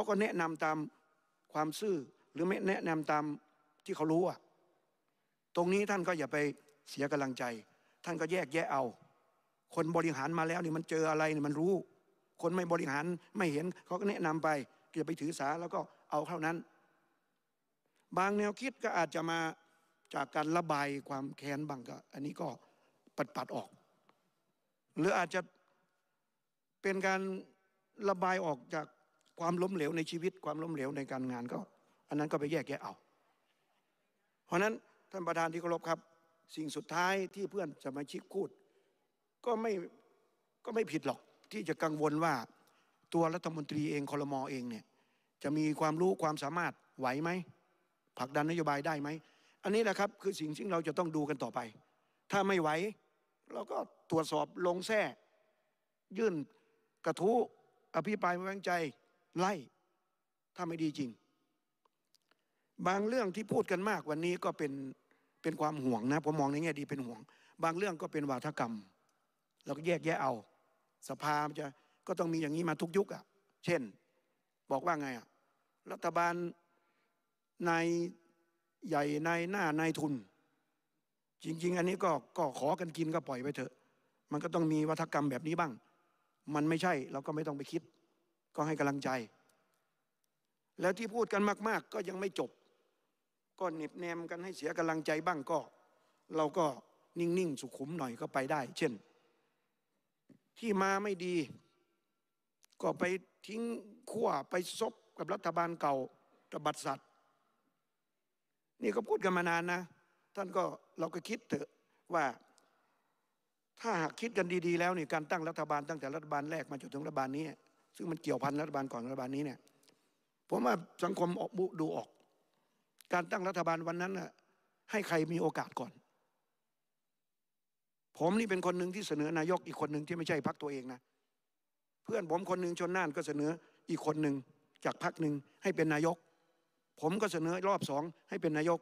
เขาก็แนะนำตามความซื่อ หรือไม่แนะนำตามที่เขารู้อะตรงนี้ท่านก็อย่าไปเสียกำลังใจ ท่านก็แยกแยะเอา คนบริหารมาแล้วนี่มันเจออะไรนี่มันรู้ คนไม่บริหารไม่เห็นเขาก็แนะนำไปจะ่ไปถือสาแล้วก็เอาเท่านั้น บางแนวคิดก็อาจจะมาจากการระบายความแค้นบางก็อันนี้ก็ปัดปัดออก หรืออาจจะเป็นการระบายออกจากความล้มเหลวในชีวิตความล้มเหลวในการงานก็ อันนั้นก็ไปแยกแยะเอา เพราะนั้นท่านประธานที่เคารพครับสิ่งสุดท้ายที่เพื่อนสมาชิกพูดก็ไม่ก็ไม่ผิดหรอกที่จะกังวลว่าตัวรัฐมนตรีเองคอรมอเองเนี่ยจะมีความรู้ความสามารถไหวไหมผลักดันนโยบายได้ไหมอันนี้แหละครับคือสิ่งที่เราจะต้องดูกันต่อไป ถ้าไม่ไหวเราก็ตรวจสอบลงแท้ยื่นกระทู้อภิปรายไม่ไว้วางใจไล่ถ้าไม่ดีจริง บางเรื่องที่พูดกันมากวันนี้ก็เป็นเป็นความห่วงนะผมมองในแง่ดีเป็นห่วง บางเรื่องก็เป็นวาทกรรมเราก็แยกแยะเอา สภาจะก็ต้องมีอย่างนี้มาทุกยุคอะ่ะเช่น บอกว่าไงอะ่ะ รัฐบาลในใหญ่ในหน้าในทุน จริง ๆ อันนี้ก็ก็ขอกันกินก็ปล่อยไปเถอะ มันก็ต้องมีวัฒกรรมแบบนี้บ้าง มันไม่ใช่เราก็ไม่ต้องไปคิดก็ให้กำลังใจ แล้วที่พูดกันมาก ๆ ก็ยังไม่จบ ก็เน็บแนมกันให้เสียกำลังใจบ้างก็เราก็นิ่งๆสุขุมหน่อยก็ไปได้ เช่น ที่มาไม่ดีก็ไปทิ้งขั้วไปซบกับรัฐบาลเก่าตบัดสัตว์ นี่ก็พูดกันมานานนะ ท่านก็เราก็คิดเถอะว่าถ้าหากคิดกันดีๆแล้วนี่การตั้งรัฐบาลตั้งแต่รัฐบาลแรกมาจนถึงรัฐบาลนี้ซึ่งมันเกี่ยวพันรัฐบาลก่อนรัฐบาลนี้เนี่ย ผมว่าสังคมออกดูออก การตั้งรัฐบาลวันนั้นน่ะให้ใครมีโอกาสก่อน ผมนี่เป็นคนหนึ่งที่เสนอนายกอีกคนหนึ่งที่ไม่ใช่พักตัวเองนะเพื่อนผมคนหนึ่งชนน่านก็เสนออีกคนหนึ่งจากพักหนึ่งให้เป็นนายก ผมก็เสนอรอบสองให้เป็นนายก